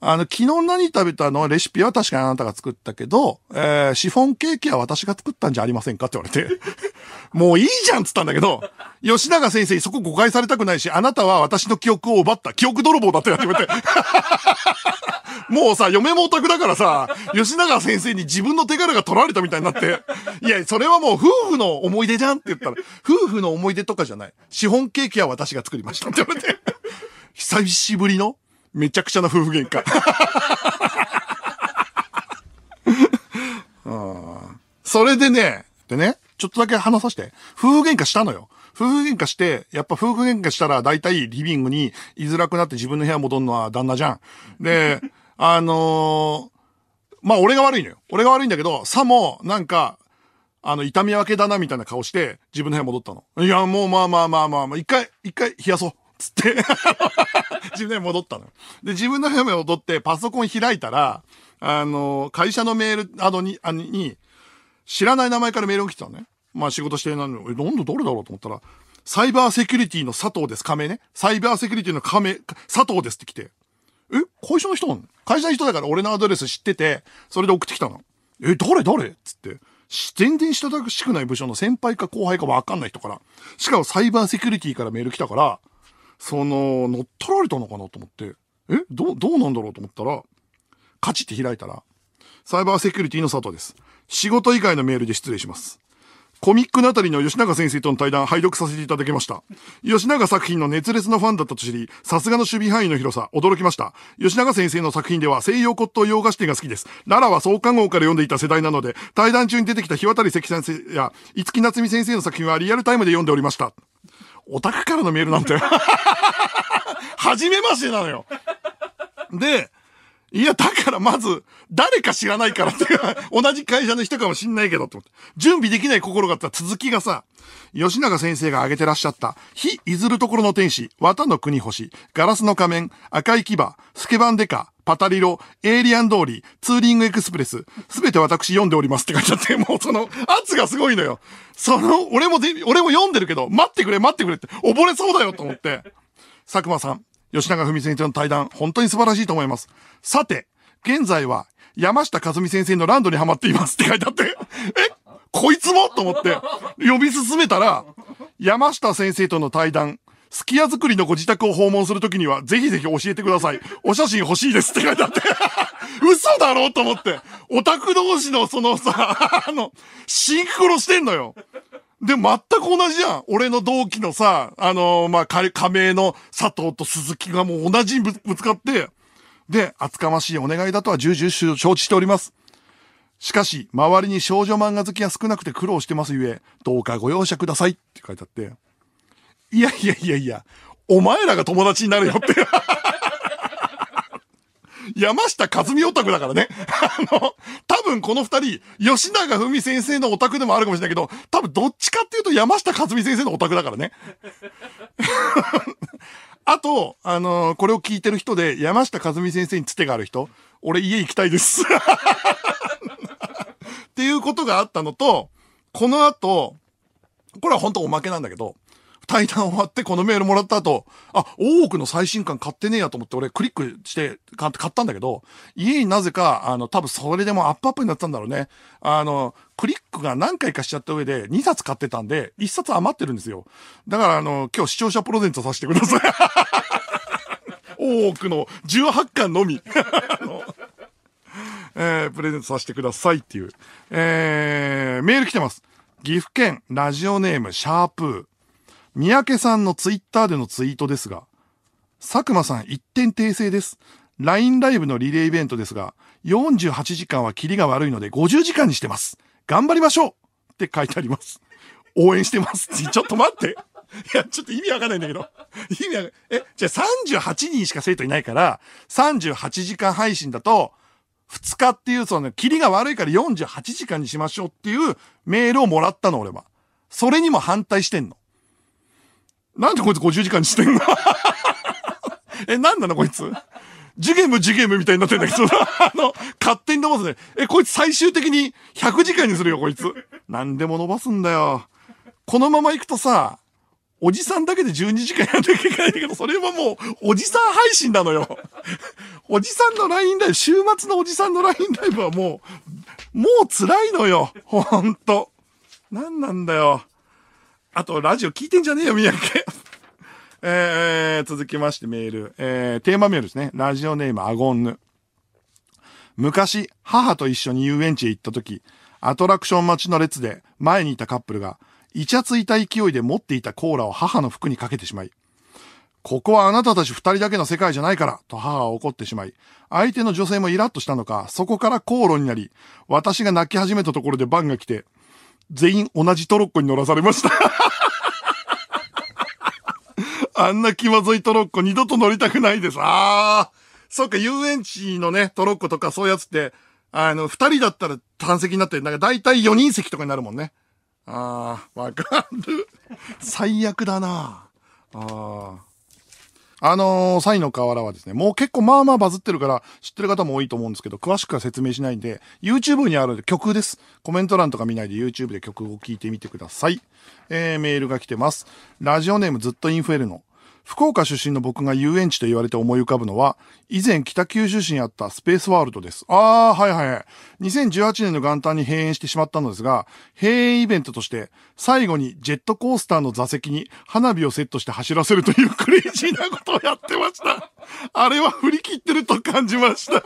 Speaker 1: あの、昨日何食べたのレシピは確かにあなたが作ったけど、えー、シフォンケーキは私が作ったんじゃありませんかって言われて。*laughs* もういいじゃんっつったんだけど、吉永先生そこ誤解されたくないし、あなたは私の記憶を奪った記憶泥棒だって言われて。もうさ、嫁もオタクだからさ、吉永先生に自分の手柄が取られたみたいになって、いや、それはもう夫婦の思い出じゃんって言ったら、夫婦の思い出とかじゃない。シフォンケーキは私が作りましたって言われて、久しぶりのめちゃくちゃな夫婦喧嘩。*laughs* それでね、でね、ちょっとだけ話させて、夫婦喧嘩したのよ。夫婦喧嘩して、やっぱ夫婦喧嘩したら大体リビングに居づらくなって自分の部屋戻るのは旦那じゃん。で、あのー、まあ、俺が悪いのよ。俺が悪いんだけど、さも、なんか、あの、痛み分けだな、みたいな顔して、自分の部屋戻ったの。いや、もう、まあまあまあまあまあ、一回、一回、冷やそう。つって *laughs* 自分の部屋戻ったの。で、自分の部屋戻って、パソコン開いたら、あのー、会社のメール、あのに、あのに、知らない名前からメールが来てたのね。まあ仕事してるのに、え、なんだ、どれだろうと思ったら、サイバーセキュリティの佐藤です、仮名ね。サイバーセキュリティの仮名、佐藤ですって来て。え、会社の人なの会社の人だから俺のアドレス知ってて、それで送ってきたの。え、誰誰つって。全然したたしくない部署の先輩か後輩かわかんない人から。しかもサイバーセキュリティからメール来たから、その、乗っ取られたのかなと思って、えど、どうなんだろうと思ったら、カチって開いたら、サイバーセキュリティの佐藤です。仕事以外のメールで失礼します。コミックのあたりの吉永先生との対談、拝読させていただきました。吉永作品の熱烈なファンだったと知り、さすがの守備範囲の広さ、驚きました。吉永先生の作品では西洋骨董洋菓子店が好きです。奈良は創刊号から読んでいた世代なので、対談中に出てきた日渡り関先生や、五木夏美先生の作品はリアルタイムで読んでおりました。オタクからのメールなんて。*laughs* *laughs* *laughs* 初めましてなのよ。で、いや、だからまず、誰か知らないからっていう、*laughs* 同じ会社の人かもしんないけど、と思って。準備できない心があった続きがさ、吉永先生が挙げてらっしゃった、非いずるところの天使、綿の国星、ガラスの仮面、赤い牙、スケバンデカ、パタリロ、エイリアン通り、ツーリングエクスプレス、すべて私読んでおりますって書いてあって、もうその圧がすごいのよ。その、俺もで、俺も読んでるけど、待ってくれ待ってくれって、溺れそうだよと思って。佐久間さん、吉永文先生の対談、本当に素晴らしいと思います。さて、現在は山下和美先生のランドにハマっていますって *laughs* 書いてあって、えこいつもと思って呼び進めたら、山下先生との対談、すき家作りのご自宅を訪問するときには、ぜひぜひ教えてください。お写真欲しいですって *laughs* 書いてあって *laughs* 嘘だろと思って。オタク同士のそのさ、あの、シンクロしてんのよ。で、全く同じじゃん。俺の同期のさ、あのー、まあ、仮名の佐藤と鈴木がもう同じにぶつかって、で、厚かましいお願いだとは重々承知しております。しかし、周りに少女漫画好きが少なくて苦労してますゆえ、どうかご容赦くださいって書いてあって、いやいやいやいや、お前らが友達になるよって山下和美オタクだからね。あの、多分この二人、吉永文先生のオタクでもあるかもしれないけど、多分どっちかっていうと山下和美先生のオタクだからね。*laughs* あと、あのー、これを聞いてる人で、山下和美先生につてがある人、俺家行きたいです。っていうことがあったのと、この後、これは本当おまけなんだけど、対談終わってこのメールもらった後、あ、大奥の最新刊買ってねえやと思って俺クリックして買ったんだけど、家になぜか、あの、多分それでもアップアップになったんだろうね。あの、クリックが何回かしちゃった上で2冊買ってたんで、1冊余ってるんですよ。だからあの、今日視聴者プレゼントさせてください。*laughs* 大奥の18巻のみ。*laughs* えー、プレゼントさせてくださいっていう。えー、メール来てます。岐阜県ラジオネームシャープー。三宅さんのツイッターでのツイートですが、佐久間さん一点訂正です。LINE ライブのリレーイベントですが、48時間はキリが悪いので50時間にしてます。頑張りましょうって書いてあります。応援してます。*laughs* ちょっと待って。いや、ちょっと意味わかんないんだけど。意味わかんない。え、じゃあ38人しか生徒いないから、38時間配信だと、2日っていう、その、キリが悪いから48時間にしましょうっていうメールをもらったの、俺は。それにも反対してんの。なんでこいつ50時間にしてんの *laughs* え、なんなのこいつジュもムジもムみたいになってんだけど、*laughs* あの、勝手に伸ばすね。え、こいつ最終的に100時間にするよ、こいつ。何でも伸ばすんだよ。このまま行くとさ、おじさんだけで12時間やんなきゃいけないんだけど、それはもう、おじさん配信なのよ。おじさんのラインライブ、週末のおじさんのラインライブはもう、もう辛いのよ。ほんと。何なんだよ。あと、ラジオ聞いてんじゃねえよ、三宅。*laughs* えー、続きましてメール。えー、テーマメールですね。ラジオネーム、アゴンヌ。昔、母と一緒に遊園地へ行った時、アトラクション待ちの列で前にいたカップルが、イチャついた勢いで持っていたコーラを母の服にかけてしまい、ここはあなたたち二人だけの世界じゃないから、と母は怒ってしまい、相手の女性もイラッとしたのか、そこから口論になり、私が泣き始めたところでバンが来て、全員同じトロッコに乗らされました *laughs* あんな気まずいトロッコ二度と乗りたくないです。ああ。そっか、遊園地のね、トロッコとかそういうやつって、あの、二人だったら単席になって、なんか大体四人席とかになるもんね。ああ、わかる。*laughs* 最悪だなああ。あのー、サイの河原はですね、もう結構まあまあバズってるから、知ってる方も多いと思うんですけど、詳しくは説明しないんで、YouTube にある曲です。コメント欄とか見ないで YouTube で曲を聴いてみてください。えー、メールが来てます。ラジオネームずっとインフェルノ。福岡出身の僕が遊園地と言われて思い浮かぶのは、以前北九州市にあったスペースワールドです。あー、はいはい。2018年の元旦に閉園してしまったのですが、閉園イベントとして、最後にジェットコースターの座席に花火をセットして走らせるというクレイジーなことをやってました。あれは振り切ってると感じました。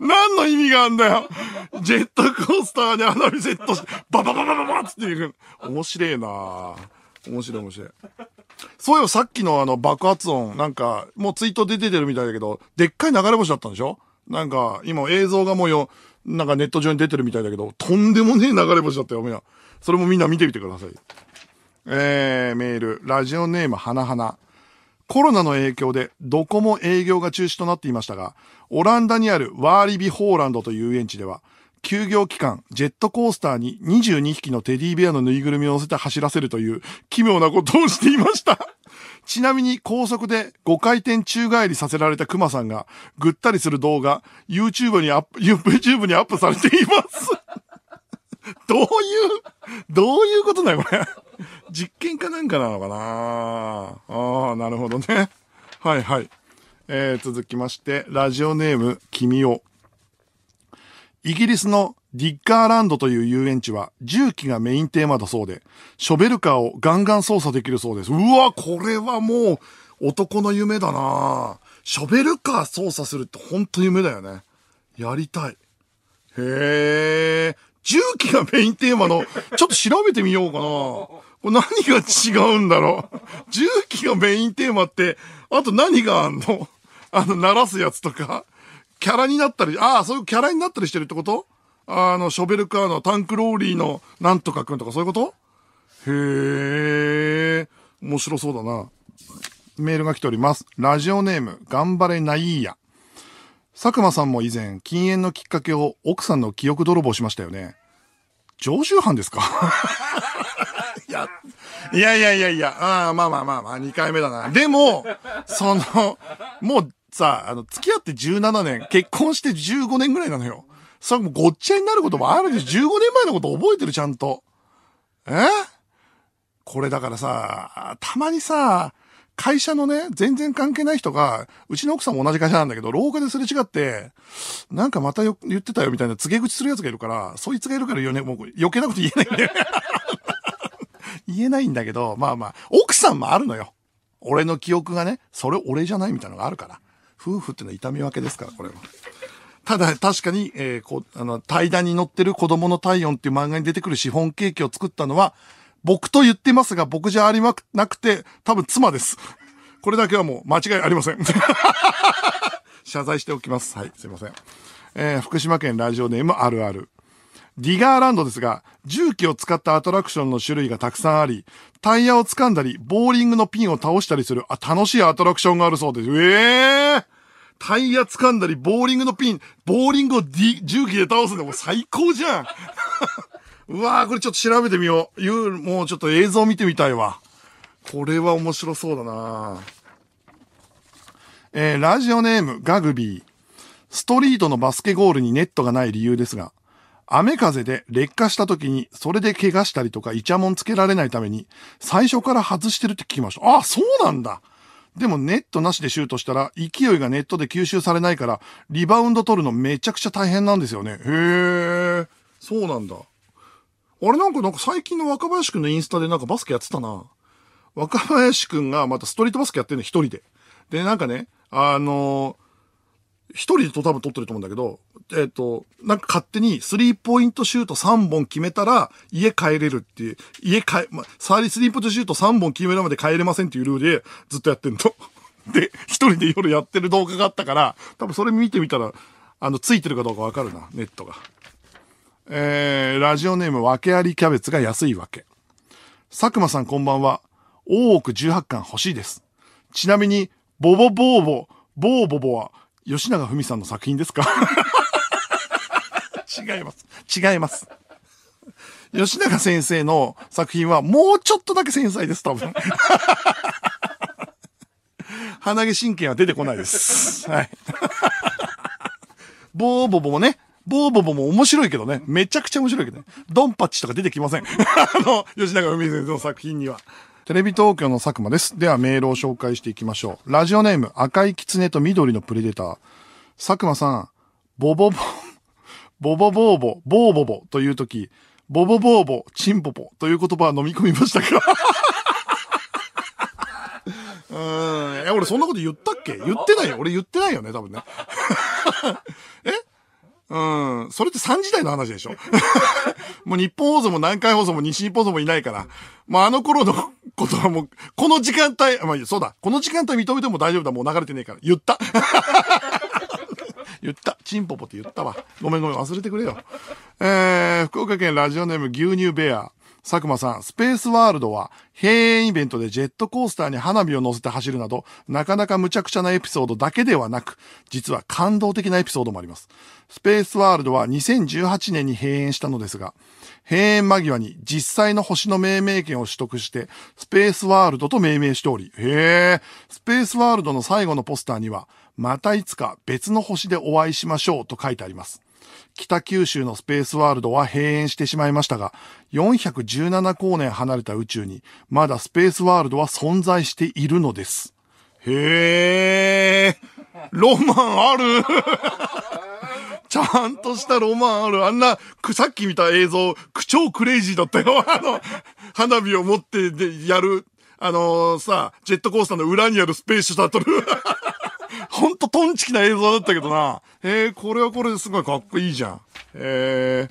Speaker 1: 何の意味があんだよ。ジェットコースターに花火セットして、ババババババッつっていう。面白いな面白い面白い。そういえばさっきのあの爆発音、なんか、もうツイート出ててるみたいだけど、でっかい流れ星だったんでしょなんか、今映像がもうよ、なんかネット上に出てるみたいだけど、とんでもねえ流れ星だったよ、みんな。それもみんな見てみてください。えー、メール、ラジオネームはなはな。コロナの影響でどこも営業が中止となっていましたが、オランダにあるワーリビ・ホーランドという遊園地では、休業期間、ジェットコースターに22匹のテディベアのぬいぐるみを乗せて走らせるという奇妙なことをしていました。*laughs* ちなみに高速で5回転宙返りさせられたクマさんがぐったりする動画、YouTube にアップ、YouTube にアップされています。*laughs* どういう、どういうことだよ、これ。実験かなんかなのかなああ、なるほどね。はいはい。えー、続きまして、ラジオネーム、君を。イギリスのディッカーランドという遊園地は重機がメインテーマだそうで、ショベルカーをガンガン操作できるそうです。うわ、これはもう男の夢だなショベルカー操作するってほんと夢だよね。やりたい。へえ。重機がメインテーマの、ちょっと調べてみようかな。これ何が違うんだろう。重機がメインテーマって、あと何があんのあの、鳴らすやつとか。キャラになったり、ああ、そういうキャラになったりしてるってことあの、ショベルカーのタンクローリーのなんとかくんとかそういうことへえ、面白そうだな。メールが来ております。ラジオネーム、頑張れないや。佐久間さんも以前、禁煙のきっかけを奥さんの記憶泥棒しましたよね。常習犯ですかい *laughs* や、いやいやいやいや、あまあまあまあまあ、2回目だな。でも、その、もう、さ、ああの、付き合って17年、結婚して15年ぐらいなのよ。それもごっちゃになることもあるでしょ。15年前のこと覚えてる、ちゃんと。えこれだからさ、たまにさ、会社のね、全然関係ない人が、うちの奥さんも同じ会社なんだけど、廊下ですれ違って、なんかまたよ言ってたよみたいな告げ口するやつがいるから、そいつがいるから言ね、もう余計なこと言えないんだよ。*laughs* 言えないんだけど、まあまあ、奥さんもあるのよ。俺の記憶がね、それ俺じゃないみたいなのがあるから。夫婦っていうのは痛み分けですから、これは。ただ、確かに、えー、こあの、対談に乗ってる子供の体温っていう漫画に出てくるシフォンケーキを作ったのは、僕と言ってますが、僕じゃありまく、なくて、多分妻です。これだけはもう間違いありません。*laughs* 謝罪しておきます。はい、すいません。えー、福島県ラジオネームあるある。ディガーランドですが、重機を使ったアトラクションの種類がたくさんあり、タイヤを掴んだり、ボーリングのピンを倒したりする、あ、楽しいアトラクションがあるそうです。ええー、タイヤ掴んだり、ボーリングのピン、ボーリングを重機で倒すのも最高じゃん。*laughs* うわーこれちょっと調べてみよう。う、もうちょっと映像見てみたいわ。これは面白そうだなえー、ラジオネーム、ガグビー。ストリートのバスケゴールにネットがない理由ですが、雨風で劣化した時に、それで怪我したりとか、イチャモンつけられないために、最初から外してるって聞きました。ああ、そうなんだでもネットなしでシュートしたら、勢いがネットで吸収されないから、リバウンド取るのめちゃくちゃ大変なんですよね。へえ、そうなんだ。あれなんかなんか最近の若林くんのインスタでなんかバスケやってたな。若林くんがまたストリートバスケやってるの一人で。で、なんかね、あのー一人と多分撮ってると思うんだけど、えっ、ー、と、なんか勝手にスリーポイントシュート3本決めたら家帰れるっていう、家帰、まあ、サーリスリーポイントシュート3本決めるまで帰れませんっていうルールでずっとやってんの。*laughs* で、一人で夜やってる動画があったから、多分それ見てみたら、あの、ついてるかどうかわかるな、ネットが。えー、ラジオネーム、訳ありキャベツが安いわけ。佐久間さんこんばんは。大奥18巻欲しいです。ちなみに、ボボボーボ、ボーボボは、吉永文さんの作品ですか *laughs* 違います。違います。吉永先生の作品はもうちょっとだけ繊細です、多分。*laughs* 鼻毛神経は出てこないです。はい。ボーボボもね、ボーボボも面白いけどね、めちゃくちゃ面白いけどね、ドンパッチとか出てきません。*laughs* あの、吉永文先生の作品には。テレビ東京の佐久間です。ではメールを紹介していきましょう。ラジオネーム、赤い狐と緑のプレデター。佐久間さん、ボボボ、*laughs* ボボボーボ、ボーボボというとき、ボボボーボ、チンポポという言葉は飲み込みましたか *laughs* うん。え、俺そんなこと言ったっけ言ってないよ。俺言ってないよね、多分ね。*laughs* えうん。それって3時代の話でしょもう日本放送も南海放送も西日本放送もいないから。もうあの頃のことはもう、この時間帯、まあ、そうだ、この時間帯認めても大丈夫だ、もう流れてねえから。言った *laughs* 言った。チンポポって言ったわ。ごめんごめん、忘れてくれよ。えー、福岡県ラジオネーム牛乳ベア。佐久間さん、スペースワールドは閉園イベントでジェットコースターに花火を乗せて走るなど、なかなか無茶苦茶なエピソードだけではなく、実は感動的なエピソードもあります。スペースワールドは2018年に閉園したのですが、閉園間際に実際の星の命名権を取得して、スペースワールドと命名しており、へえ、スペースワールドの最後のポスターには、またいつか別の星でお会いしましょうと書いてあります。北九州のスペースワールドは閉園してしまいましたが、417光年離れた宇宙に、まだスペースワールドは存在しているのです。へえ、ロマンあるちゃんとしたロマンある。あんな、さっき見た映像、超クレイジーだったよ。*laughs* あの、花火を持ってでやる、あのー、さ、ジェットコースターの裏にあるスペースシャトル。*laughs* ほんとトンチキな映像だったけどな。えー、これはこれですごいかっこいいじゃん。え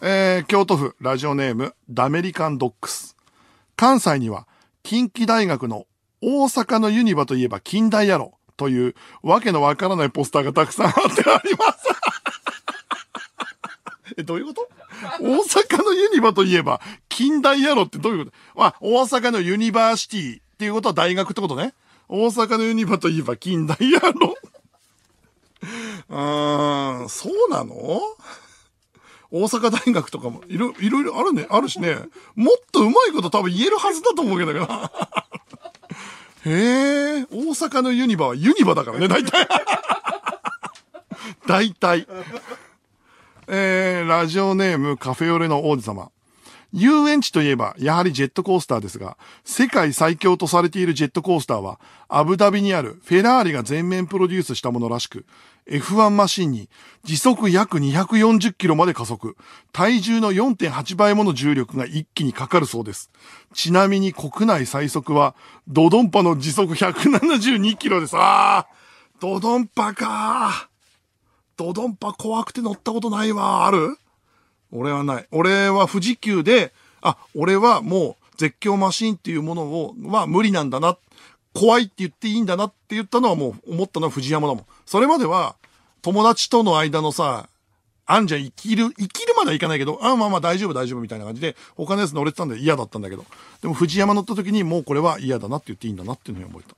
Speaker 1: ー、えー、京都府ラジオネームダメリカンドックス。関西には近畿大学の大阪のユニバといえば近代野郎。という、わけのわからないポスターがたくさんあってあります。*laughs* え、どういうこと大阪のユニバといえば、近代やろってどういうことまあ、大阪のユニバーシティっていうことは大学ってことね。大阪のユニバといえば近代やろ。う *laughs* ーん、そうなの大阪大学とかもいろいろあるね、あるしね、もっとうまいこと多分言えるはずだと思うけどな。へえ、大阪のユニバはユニバだからね、大体。大体。えー、ラジオネームカフェオレの王子様。遊園地といえば、やはりジェットコースターですが、世界最強とされているジェットコースターは、アブダビにあるフェラーリが全面プロデュースしたものらしく、F1 マシンに時速約240キロまで加速、体重の4.8倍もの重力が一気にかかるそうです。ちなみに国内最速は、ドドンパの時速172キロです。あドドンパかドドンパ怖くて乗ったことないわ。ある俺はない。俺は富士急で、あ、俺はもう絶叫マシンっていうものを、は無理なんだな怖いって言っていいんだなって言ったのはもう思ったのは藤山だもん。それまでは友達との間のさ、あんじゃん生きる、生きるまではいかないけど、あまあまあ大丈夫大丈夫みたいな感じで、他のやつ乗れてたんで嫌だったんだけど。でも藤山乗った時にもうこれは嫌だなって言っていいんだなっていうのに思えた。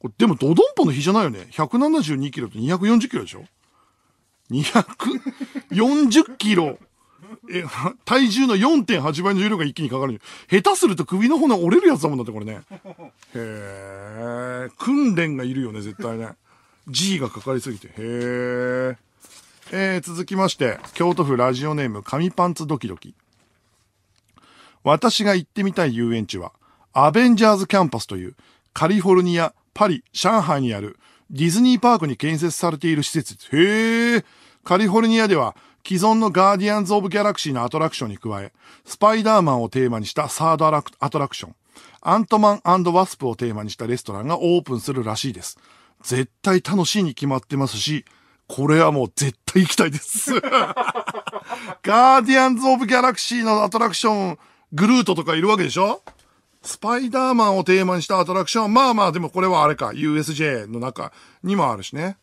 Speaker 1: これでもドドンポの比じゃないよね。172キロと240キロでしょ ?240 キロ。え、*laughs* 体重の4.8倍の重量が一気にかかる。下手すると首の骨折れるやつだもんだってこれね。へえ。訓練がいるよね、絶対ね。G がかかりすぎて。へえ。えー、続きまして、京都府ラジオネーム、紙パンツドキドキ。私が行ってみたい遊園地は、アベンジャーズキャンパスという、カリフォルニア、パリ、上海にあるディズニーパークに建設されている施設です。へえ。カリフォルニアでは既存のガーディアンズ・オブ・ギャラクシーのアトラクションに加え、スパイダーマンをテーマにしたサードアトラクション、アントマンワスプをテーマにしたレストランがオープンするらしいです。絶対楽しいに決まってますし、これはもう絶対行きたいです。ガーディアンズ・オブ・ギャラクシーのアトラクション、グルートとかいるわけでしょスパイダーマンをテーマにしたアトラクション、まあまあ、でもこれはあれか、USJ の中にもあるしね。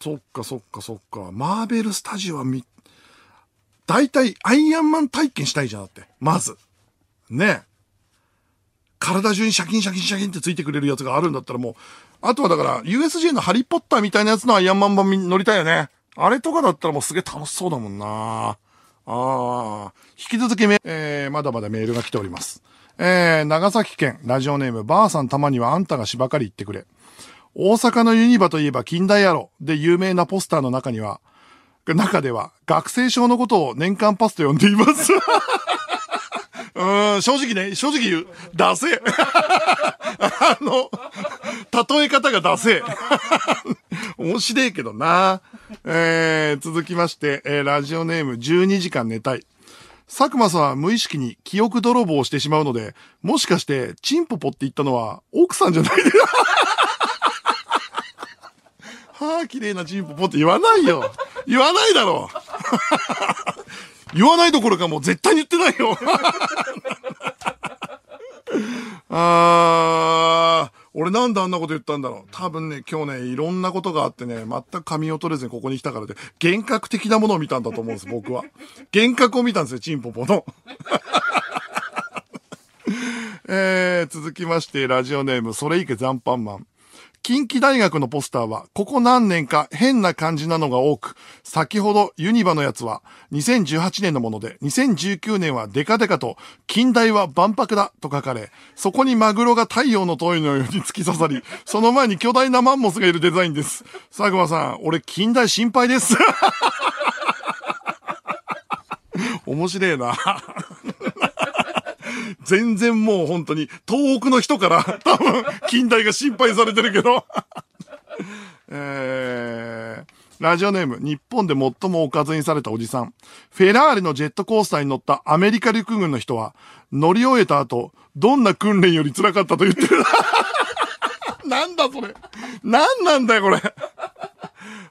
Speaker 1: そっかそっかそっか。マーベルスタジオはみ、大体アイアンマン体験したいじゃんだって。まず。ね体中にシャキンシャキンシャキンってついてくれるやつがあるんだったらもう、あとはだから USJ のハリーポッターみたいなやつのアイアンマン版に乗りたいよね。あれとかだったらもうすげえ楽しそうだもんなああ、引き続きめ、えー、まだまだメールが来ております。えー、長崎県、ラジオネーム、ばあさんたまにはあんたがしばかり言ってくれ。大阪のユニバといえば近代野郎で有名なポスターの中には、中では学生証のことを年間パスと呼んでいます。うん、正直ね、正直言う。ダセあの、例え方がダセ面白いけどな。えー、続きまして、えー、ラジオネーム12時間寝たい。佐久間さんは無意識に記憶泥棒をしてしまうので、もしかして、チンポポって言ったのは奥さんじゃないですかはあ、綺麗なチンポポって言わないよ。言わないだろう。*laughs* 言わないどころかもう絶対に言ってないよ。*laughs* ああ、俺なんであんなこと言ったんだろう。多分ね、今日ね、いろんなことがあってね、全く髪を取れずにここに来たからで、幻覚的なものを見たんだと思うんです、僕は。幻覚を見たんですよ、チンポポの。*laughs* えー、続きまして、ラジオネーム、それいけ残飯マン。近畿大学のポスターは、ここ何年か変な感じなのが多く、先ほどユニバのやつは、2018年のもので、2019年はデカデカと、近代は万博だと書かれ、そこにマグロが太陽の塔のように突き刺さり、その前に巨大なマンモスがいるデザインです。佐久間さん、俺近代心配です。*laughs* 面白えな全然もう本当に、東北の人から *laughs* 多分、近代が心配されてるけど *laughs* えーラジオネーム、日本で最もおかずにされたおじさん。フェラーリのジェットコースターに乗ったアメリカ陸軍の人は、乗り終えた後、どんな訓練より辛かったと言ってる。*laughs* なんだそれ。なんなんだよ、これ。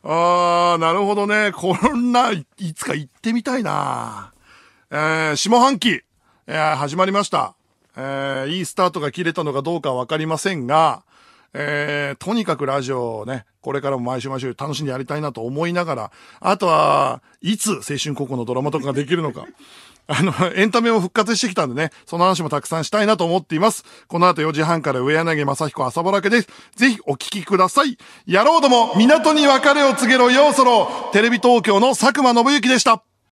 Speaker 1: あー、なるほどね。こんな、いつか行ってみたいな。えー、下半期、え始まりました。えー、いいスタートが切れたのかどうかわかりませんが、えー、とにかくラジオをね、これからも毎週毎週楽しんでやりたいなと思いながら、あとは、いつ青春高校のドラマとかができるのか。*laughs* あの、エンタメを復活してきたんでね、その話もたくさんしたいなと思っています。この後4時半から上柳正彦朝ぼらけです。ぜひお聞きください。野郎ども、港に別れを告げろようそろ、テレビ東京の佐久間信之でした。